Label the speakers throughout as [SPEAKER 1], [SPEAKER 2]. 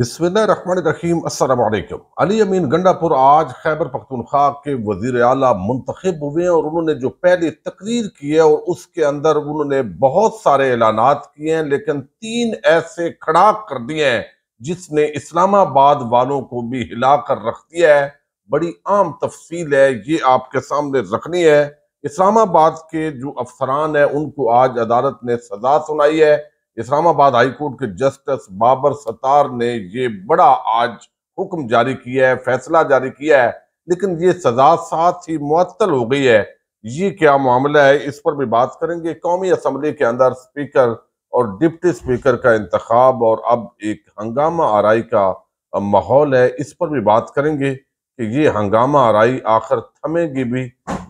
[SPEAKER 1] बिस्मिल्लाम असलकम अली अमीन गंडापुर आज खैबर पख्तनख्वा के वजीर अला मंतखब हुए हैं और उन्होंने जो पहली तकरीर की है और उसके अंदर उन्होंने बहुत सारे ऐलानात किए हैं लेकिन तीन ऐसे खड़ा कर दिए हैं जिसने इस्लामाबाद वालों को भी हिला कर रख दिया है बड़ी आम तफसील है ये आपके सामने रखनी है इस्लामाबाद के जो अफसरान है उनको आज अदालत ने सजा सुनाई है इस्लामाबाद हाईकोर्ट के जस्टिस बाबर सतार ने ये बड़ा आज हुक्म जारी किया है फैसला जारी किया है लेकिन ये सजा साथ ही मुअत्तल हो गई है ये क्या मामला है इस पर भी बात करेंगे कौमी असम्बली के अंदर स्पीकर और डिप्टी स्पीकर का इंतखब और अब एक हंगामा आरई का माहौल है इस पर भी बात करेंगे कि ये हंगामा आरई आखिर थमेगी भी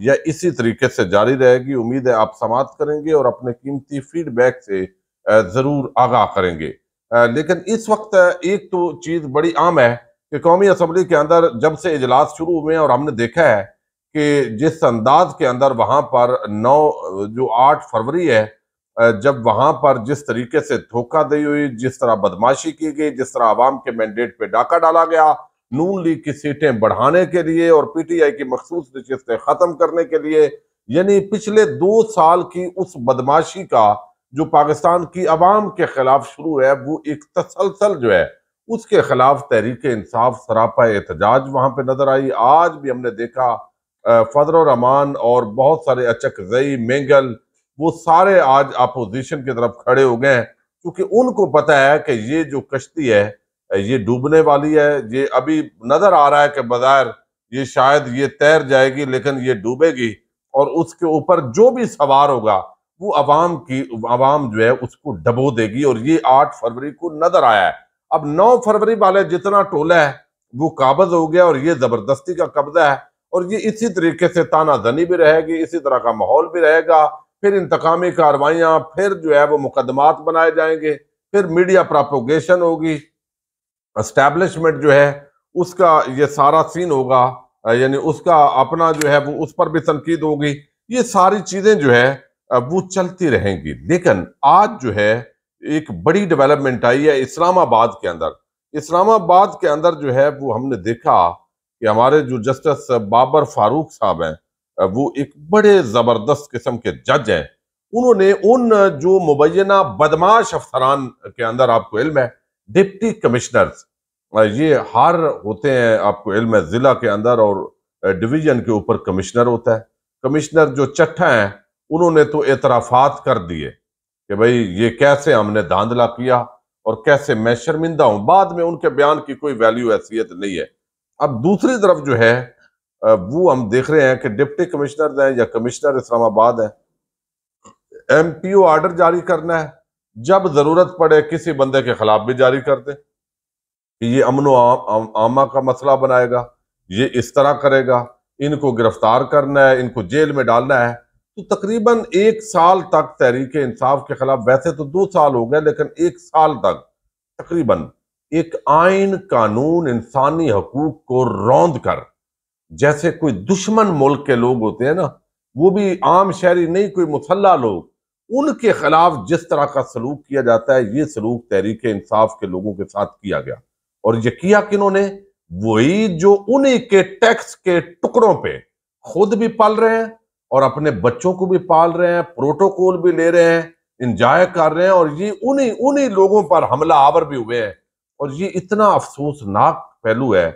[SPEAKER 1] या इसी तरीके से जारी रहेगी उम्मीद है आप समाप्त करेंगे और अपने कीमती फीडबैक से ज़रूर आगाह करेंगे लेकिन इस वक्त एक तो चीज़ बड़ी आम है कि कौमी असम्बली के अंदर जब से इजलास शुरू हुए और हमने देखा है कि जिस अंदाज के अंदर वहाँ पर नौ जो आठ फरवरी है जब वहाँ पर जिस तरीके से धोखा दी हुई जिस तरह बदमाशी की गई जिस तरह आवाम के मैंडेट पे डाका डाला गया नून लीग की सीटें बढ़ाने के लिए और पीटीआई की मखसूस नशस्तें ख़त्म करने के लिए यानी पिछले दो साल की उस बदमाशी का जो पाकिस्तान की आवाम के खिलाफ शुरू है वो एक तसलसल जो है उसके खिलाफ तहरीक इंसाफ सरापा एहतजाज वहाँ पर नजर आई आज भी हमने देखा फजल रमान और बहुत सारे अचक जई मेंगल वो सारे आज अपोजिशन की तरफ खड़े हो गए हैं क्योंकि उनको पता है कि ये जो कश्ती है ये डूबने वाली है ये अभी नजर आ रहा है कि बाजार ये शायद ये तैर जाएगी लेकिन ये डूबेगी और उसके ऊपर जो भी सवार होगा वो आवाम की आवाम जो है उसको डबो देगी और ये आठ फरवरी को नजर आया है अब नौ फरवरी वाले जितना टोला है वो काबज हो गया और ये जबरदस्ती का कब्जा है और ये इसी तरीके से तानाजनी भी रहेगी इसी तरह का माहौल भी रहेगा फिर इंतकामी कार्रवाइयाँ फिर जो है वो मुकदमात बनाए जाएंगे फिर मीडिया प्रापोगेशन होगी इस्टेब्लिशमेंट जो है उसका ये सारा सीन होगा यानी उसका अपना जो है वो उस पर भी तनकीद होगी ये सारी चीज़ें जो है वो चलती रहेंगी लेकिन आज जो है एक बड़ी डेवलपमेंट आई है इस्लामाबाद के अंदर इस्लामाबाद के अंदर जो है वो हमने देखा कि हमारे जो जस्टिस बाबर फारूक साहब हैं वो एक बड़े ज़बरदस्त किस्म के जज हैं उन्होंने उन जो मुबैना बदमाश अफसरान के अंदर आपको इल्म है डिप्टी कमिश्नर्स ये हर होते हैं आपको इल्म है ज़िला के अंदर और डिवीज़न के ऊपर कमिश्नर होता है कमिश्नर जो चट्ठा हैं उन्होंने तो एतराफात कर दिए कि भाई ये कैसे हमने धांधला किया और कैसे मैं शर्मिंदा हूं बाद में उनके बयान की कोई वैल्यू हैसियत नहीं है अब दूसरी तरफ जो है वो हम देख रहे हैं कि डिप्टी कमिश्नर हैं या कमिश्नर इस्लामाबाद हैं ओ ऑर्डर जारी करना है जब जरूरत पड़े किसी बंदे के खिलाफ भी जारी कर दे ये अमन आम, आमा का मसला बनाएगा ये इस तरह करेगा इनको गिरफ्तार करना है इनको जेल में डालना है तो तकरीबन एक साल तक तहरीक इंसाफ के खिलाफ वैसे तो दो साल हो गए लेकिन एक साल तक तकरीबन एक आइन कानून इंसानी हकूक को रौंद कर जैसे कोई दुश्मन मुल्क के लोग होते हैं ना वो भी आम शहरी नहीं कोई मुसल्ला लोग उनके खिलाफ जिस तरह का सलूक किया जाता है ये सलूक तहरीक इंसाफ के लोगों के साथ किया गया और ये किया किन्होंने वही जो उन्हीं के टैक्स के टुकड़ों पे खुद भी पल रहे हैं और अपने बच्चों को भी पाल रहे हैं प्रोटोकॉल भी ले रहे हैं इंजॉय कर रहे हैं और ये उन्हीं उन्हीं लोगों पर हमला आवर भी हुए हैं और ये इतना अफसोसनाक पहलू है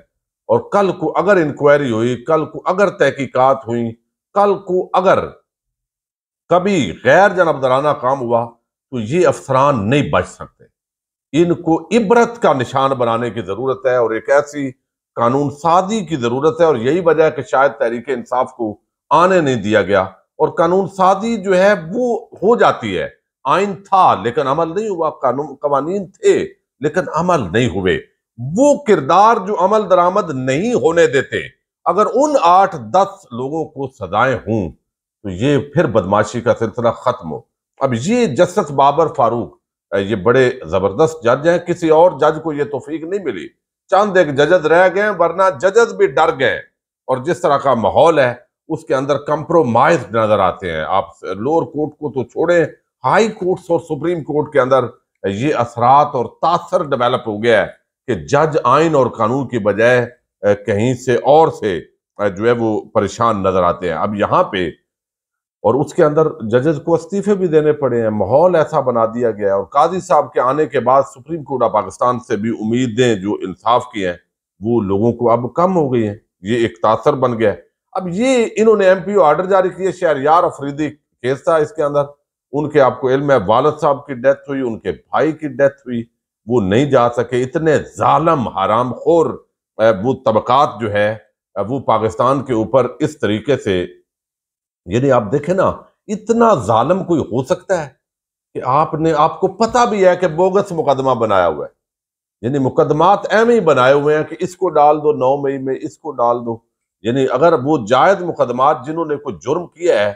[SPEAKER 1] और कल को अगर इंक्वायरी हुई कल को अगर तहकीकात हुई कल को अगर कभी गैर जनबदराना काम हुआ तो ये अफसरान नहीं बच सकते इनको इबरत का निशान बनाने की ज़रूरत है और एक ऐसी कानून साजी की ज़रूरत है और यही वजह है कि शायद तहरीक इंसाफ को आने नहीं दिया गया और कानून साजी जो है वो हो जाती है आइन था लेकिन अमल नहीं हुआ कानून कवानीन थे लेकिन अमल नहीं हुए वो किरदार जो अमल दरामद नहीं होने देते अगर उन आठ दस लोगों को सजाएं हों तो ये फिर बदमाशी का सिलसिला खत्म हो अब ये जस्टिस बाबर फारूक ये बड़े जबरदस्त जज हैं किसी और जज को ये तोफीक नहीं मिली चांद एक जजज रह गए वरना जजज भी डर गए और जिस तरह का माहौल है उसके अंदर कंप्रोमाइज नजर आते हैं आप लोअर कोर्ट को तो छोड़े हाई कोर्ट्स और सुप्रीम कोर्ट के अंदर ये असरात और तासर डेवलप हो गया है कि जज आइन और कानून की बजाय कहीं से और से जो है वो परेशान नजर आते हैं अब यहाँ पे और उसके अंदर जजेस को इस्तीफे भी देने पड़े हैं माहौल ऐसा बना दिया गया है और काजी साहब के आने के बाद सुप्रीम कोर्ट ऑफ पाकिस्तान से भी उम्मीदें जो इंसाफ की हैं वो लोगों को अब कम हो गई हैं ये एक तासर बन गया है अब ये इन्होंने एमपीओ ऑर्डर जारी किए यार अफरीदी केस था इसके अंदर उनके आपको इल्म है वालद साहब की डेथ हुई उनके भाई की डेथ हुई वो नहीं जा सके इतने जालम हराम खोर वो तबकात जो है वो पाकिस्तान के ऊपर इस तरीके से यानी आप देखें ना इतना जालम कोई हो सकता है कि आपने आपको पता भी है कि बोगस मुकदमा बनाया हुआ है यानी मुकदमात एम ही बनाए हुए हैं कि इसको डाल दो नौ मई में इसको डाल दो यानी अगर वो जायज मुकदमात जिन्होंने कोई जुर्म किया है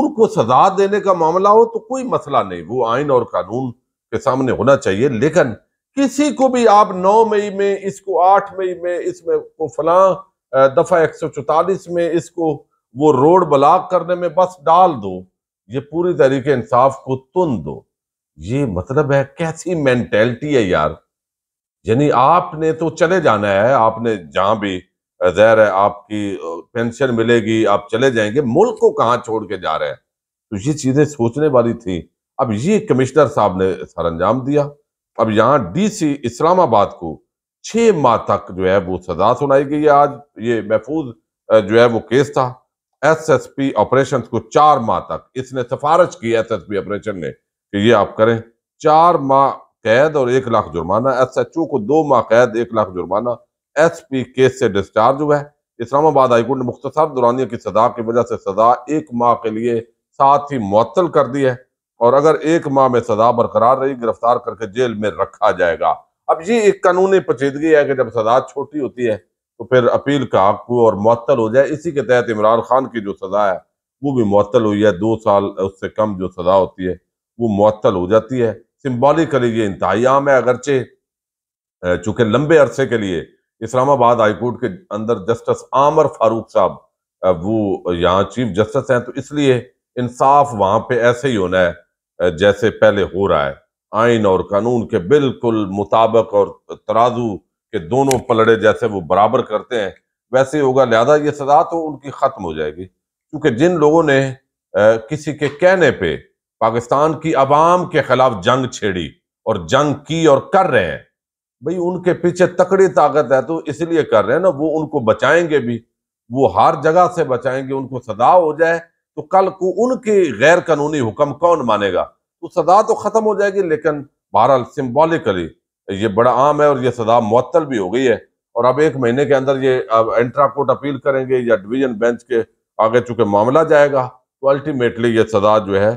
[SPEAKER 1] उनको सजा देने का मामला हो तो कोई मसला नहीं वो आइन और कानून के सामने होना चाहिए लेकिन किसी को भी आप नौ मई में इसको आठ मई में इसमें को फला दफा एक सौ चौतालीस में इसको वो रोड ब्लॉक करने में बस डाल दो ये पूरी तरीके इंसाफ को तुन दो ये मतलब है कैसी मेंटेलिटी है यार यानी आपने तो चले जाना है आपने जहां भी जहर है आपकी पेंशन मिलेगी आप चले जाएंगे मुल्क को कहाँ छोड़ के जा रहे हैं तो ये चीज़ें सोचने वाली थी अब ये कमिश्नर साहब ने सर अंजाम दिया अब यहाँ डीसी इस्लामाबाद को छह माह तक जो है वो सजा सुनाई गई है आज ये महफूज जो है वो केस था एसएसपी ऑपरेशन को चार माह तक इसने सिफारिश की एसएसपी ऑपरेशन ने कि ये आप करें चार माह कैद और एक लाख जुर्माना एसएचओ को दो माह कैद एक लाख जुर्माना एस पी केस से डिस्चार्ज हुआ है इस्लामाबाद हाईकोर्ट ने मुख्तसर दुरानिया की सजा की वजह से सजा एक माह के लिए साथ ही मअतल कर दी है और अगर एक माह में सजा बरकरार रही गिरफ्तार करके जेल में रखा जाएगा अब ये एक कानूनी पेचीदगी है कि जब सजा छोटी होती है तो फिर अपील का हक और मअतल हो जाए इसी के तहत इमरान खान की जो सजा है वो भी मअतल हुई है दो साल उससे कम जो सजा होती है वो मअतल हो जाती है सिम्बॉलिकली ये इंतहाई आम है अगरचे चूंकि लंबे अरसे के लिए इस्लामाबाद हाईकोर्ट के अंदर जस्टिस आमर फारूक साहब वो यहाँ चीफ जस्टिस हैं तो इसलिए इंसाफ वहाँ पे ऐसे ही होना है जैसे पहले हो रहा है आइन और कानून के बिल्कुल मुताबिक और तराजू के दोनों पलड़े जैसे वो बराबर करते हैं वैसे होगा लिहाजा ये सजा तो उनकी ख़त्म हो जाएगी क्योंकि जिन लोगों ने किसी के कहने पर पाकिस्तान की आवाम के खिलाफ जंग छेड़ी और जंग की और कर रहे हैं भाई उनके पीछे तकड़ी ताकत है तो इसलिए कर रहे हैं ना वो उनको बचाएंगे भी वो हर जगह से बचाएंगे उनको सदा हो जाए तो कल को उनके गैर कानूनी हुक्म कौन मानेगा तो सदा तो खत्म हो जाएगी लेकिन बहरहाल सिम्बॉलिकली ये बड़ा आम है और ये सदा मुअत्तल भी हो गई है और अब एक महीने के अंदर ये अब इंट्रा कोर्ट अपील करेंगे या डिवीजन बेंच के आगे चूंकि मामला जाएगा तो अल्टीमेटली ये सदा जो है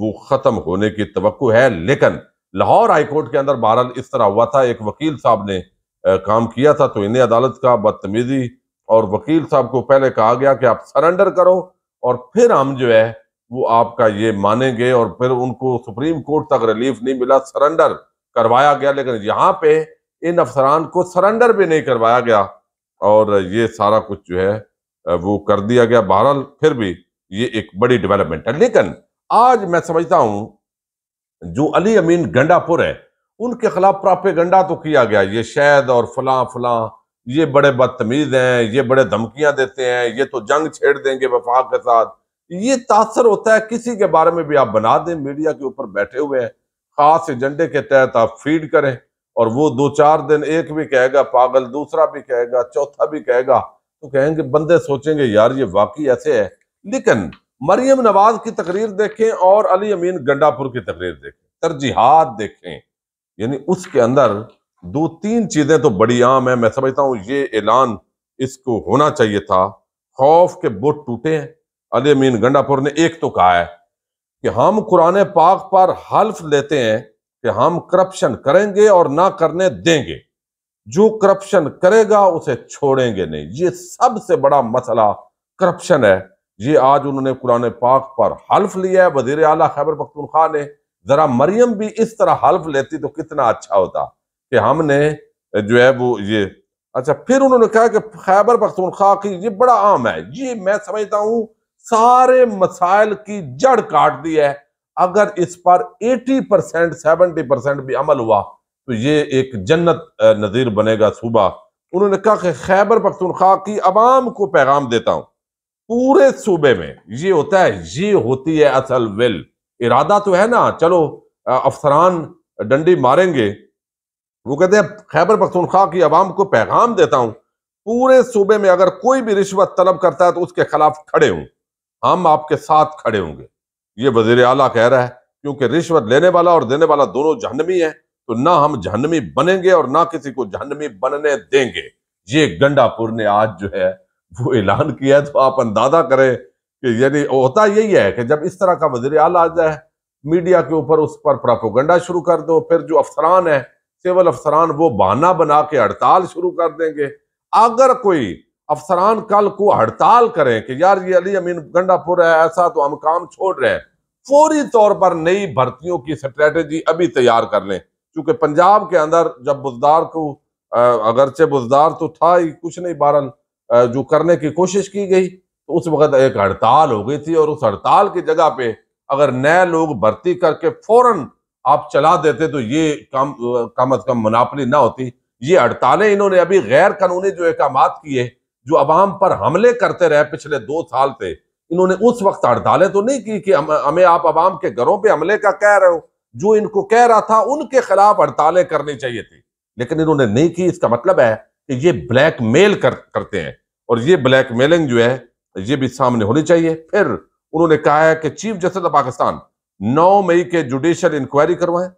[SPEAKER 1] वो खत्म होने की तो है लेकिन लाहौर हाईकोर्ट के अंदर बहरहाल इस तरह हुआ था एक वकील साहब ने आ, काम किया था तो इन्हें अदालत का बदतमीजी और वकील साहब को पहले कहा गया कि आप सरेंडर करो और फिर हम जो है वो आपका ये मानेंगे और फिर उनको सुप्रीम कोर्ट तक रिलीफ नहीं मिला सरेंडर करवाया गया लेकिन यहाँ पे इन अफसरान को सरेंडर भी नहीं करवाया गया और ये सारा कुछ जो है वो कर दिया गया बहरहाल फिर भी ये एक बड़ी डेवलपमेंट है लेकिन आज मैं समझता हूँ जो अली अमीन गंडापुर है उनके खिलाफ गंडा तो किया गया ये शहद और फलां फलां ये बड़े बदतमीज हैं ये बड़े धमकियां देते हैं ये तो जंग छेड़ देंगे वफाक के साथ ये तासर होता है किसी के बारे में भी आप बना दें मीडिया के ऊपर बैठे हुए हैं खास एजेंडे के तहत आप फीड करें और वो दो चार दिन एक भी कहेगा पागल दूसरा भी कहेगा चौथा भी कहेगा तो कहेंगे बंदे सोचेंगे यार ये वाकई ऐसे है लेकिन मरियम नवाज की तकरीर देखें और अली अमीन गंडापुर की तकरीर देखें तरजीहत देखें यानी उसके अंदर दो तीन चीज़ें तो बड़ी आम है मैं समझता हूँ ये ऐलान इसको होना चाहिए था खौफ के बुट टूटे हैं अली अमीन गंडापुर ने एक तो कहा है कि हम कुरान पाक पर हल्फ लेते हैं कि हम करप्शन करेंगे और ना करने देंगे जो करप्शन करेगा उसे छोड़ेंगे नहीं ये सबसे बड़ा मसला करप्शन है ये आज उन्होंने कुरान पाक पर हल्फ लिया है वजीर अला खैबर पख्तूनख्वा ने ज़रा मरियम भी इस तरह हल्फ लेती तो कितना अच्छा होता कि हमने जो है वो ये अच्छा फिर उन्होंने कहा कि खैबर पख्तूनख्वा की ये बड़ा आम है ये मैं समझता हूँ सारे मसाइल की जड़ काट दी है अगर इस पर एटी परसेंट सेवेंटी परसेंट भी अमल हुआ तो ये एक जन्नत नज़ीर बनेगा सूबा उन्होंने कहा कि खैबर पख्तूनख्वा की आवाम को पैगाम देता हूँ पूरे सूबे में ये होता है ये होती है असल विल इरादा तो है ना चलो अफसरान डंडी मारेंगे वो कहते हैं खैबर पख्तूनख्वा की आवाम को पैगाम देता हूं पूरे सूबे में अगर कोई भी रिश्वत तलब करता है तो उसके खिलाफ खड़े हूं हम आपके साथ खड़े होंगे ये वजीर अला कह रहा है क्योंकि रिश्वत लेने वाला और देने वाला दोनों जहनमी है तो ना हम जहनमी बनेंगे और ना किसी को जहनमी बनने देंगे ये गंडापुर ने आज जो है वो ऐलान किया तो आप अंदाजा करें कि यानी होता यही है कि जब इस तरह का वजीर आला आ जाए मीडिया के ऊपर उस पर प्रापोगंडा शुरू कर दो फिर जो अफसरान है सिविल अफसरान वो बहाना बना के हड़ताल शुरू कर देंगे अगर कोई अफसरान कल को हड़ताल करें कि यार ये अली अमीन गंडापुर है ऐसा तो हम काम छोड़ रहे हैं फौरी तौर पर नई भर्तियों की स्ट्रेटेजी अभी तैयार कर लें क्योंकि पंजाब के अंदर जब बुजदार को अगरचे बुजदार तो था ही कुछ नहीं बहरल जो करने की कोशिश की गई तो उस वक्त एक हड़ताल हो गई थी और उस हड़ताल की जगह पे अगर नए लोग भर्ती करके फौरन आप चला देते तो ये कम कम अज कम मुनाफली ना होती ये हड़तालें इन्होंने अभी गैर कानूनी जो अहकाम किए जो अवाम पर हमले करते रहे पिछले दो साल से इन्होंने उस वक्त हड़तालें तो नहीं की कि हमें आप अवाम के घरों पर हमले का कह रहे हो जो इनको कह रहा था उनके खिलाफ हड़तालें करनी चाहिए थी लेकिन इन्होंने नहीं की इसका मतलब है कि ये ब्लैकमेल कर करते हैं और ये मेलिंग जो है ये भी सामने होनी चाहिए फिर उन्होंने कहा है कि चीफ जस्टिस ऑफ पाकिस्तान 9 मई के जुडिशियल इंक्वायरी करवाएं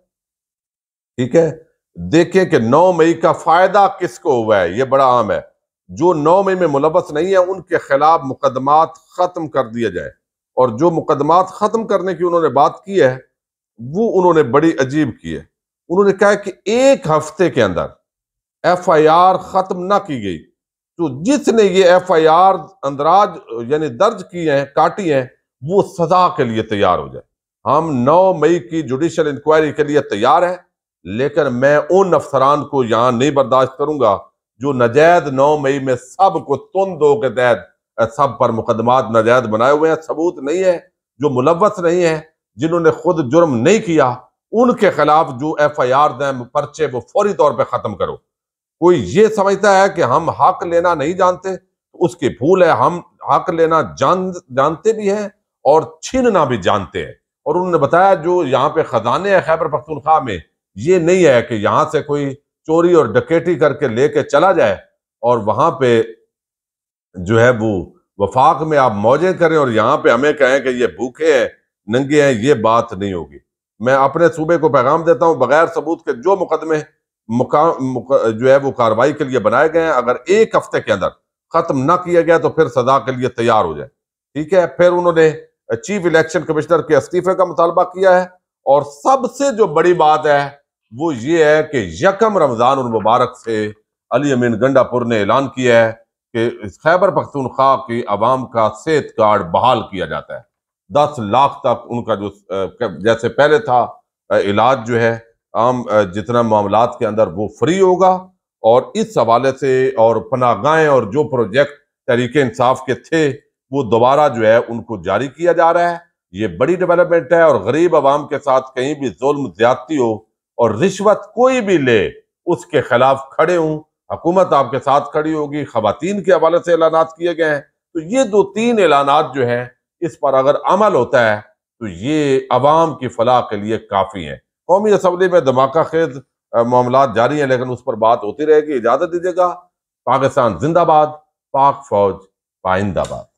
[SPEAKER 1] ठीक है देखें कि 9 मई का फायदा किसको हुआ है ये बड़ा आम है जो 9 मई में मुलवस नहीं है उनके खिलाफ मुकदमात खत्म कर दिया जाए और जो मुकदमात खत्म करने की उन्होंने बात की है वो उन्होंने बड़ी अजीब की है उन्होंने कहा कि एक हफ्ते के अंदर एफ आई आर खत्म ना की गई तो जिसने ये एफ आई आर अंदराज यानी दर्ज किए हैं काटी हैं वो सजा के लिए तैयार हो जाए हम 9 मई की जुडिशल इंक्वायरी के लिए तैयार हैं लेकिन मैं उन अफसरान को यहां नहीं बर्दाश्त करूंगा जो नजैद 9 मई में सब को तुंदो के तहत सब पर मुकदमात नजैद बनाए हुए हैं सबूत नहीं है जो मुलवस नहीं है जिन्होंने खुद जुर्म नहीं किया उनके खिलाफ जो एफ आई आर दें पर्चे वो फौरी तौर पर खत्म करो कोई ये समझता है कि हम हक लेना नहीं जानते तो उसकी भूल है हम हक लेना जान जानते भी हैं और छीनना भी जानते हैं और उन्होंने बताया जो यहाँ पे खजाने हैं खैबर पख्तूनख्वा में ये नहीं है कि यहाँ से कोई चोरी और डकेटी करके लेके चला जाए और वहाँ पे जो है वो वफाक में आप मौजें करें और यहाँ पे हमें कहें कि ये भूखे हैं नंगे हैं ये बात नहीं होगी मैं अपने सूबे को पैगाम देता हूँ बगैर सबूत के जो मुकदमे मुकाम मुका, जो है वो कार्रवाई के लिए बनाए गए हैं अगर एक हफ्ते के अंदर खत्म ना किया गया तो फिर सजा के लिए तैयार हो जाए ठीक है फिर उन्होंने चीफ इलेक्शन कमिश्नर के इस्तीफे का मुतालबा किया है और सबसे जो बड़ी बात है वो ये है कि यकम रमजान और मुबारक से अली अमीन गंडापुर ने ऐलान किया है कि खैबर पख्तूनख्वा की आवाम का सेहत कार्ड बहाल किया जाता है दस लाख तक उनका जो जैसे पहले था इलाज जो है आम जितना मामला के अंदर वो फ्री होगा और इस हवाले से और पनागाहें और जो प्रोजेक्ट तहरीक इंसाफ के थे वो दोबारा जो है उनको जारी किया जा रहा है ये बड़ी डेवलपमेंट है और गरीब आवाम के साथ कहीं भी जुल्म ज्यादती हो और रिश्वत कोई भी ले उसके खिलाफ खड़े हों हकूमत आपके साथ खड़ी होगी खातन के हवाले से ऐलाना किए गए हैं तो ये दो तीन ऐलाना जो हैं इस पर अगर अमल होता है तो ये आवाम की फलाह के लिए काफ़ी हैं कौमी असम्बली में धमाका खेज मामला जारी हैं लेकिन उस पर बात होती रहेगी इजाज़त दीजिएगा पाकिस्तान जिंदाबाद पाक फौज पाइंदाबाद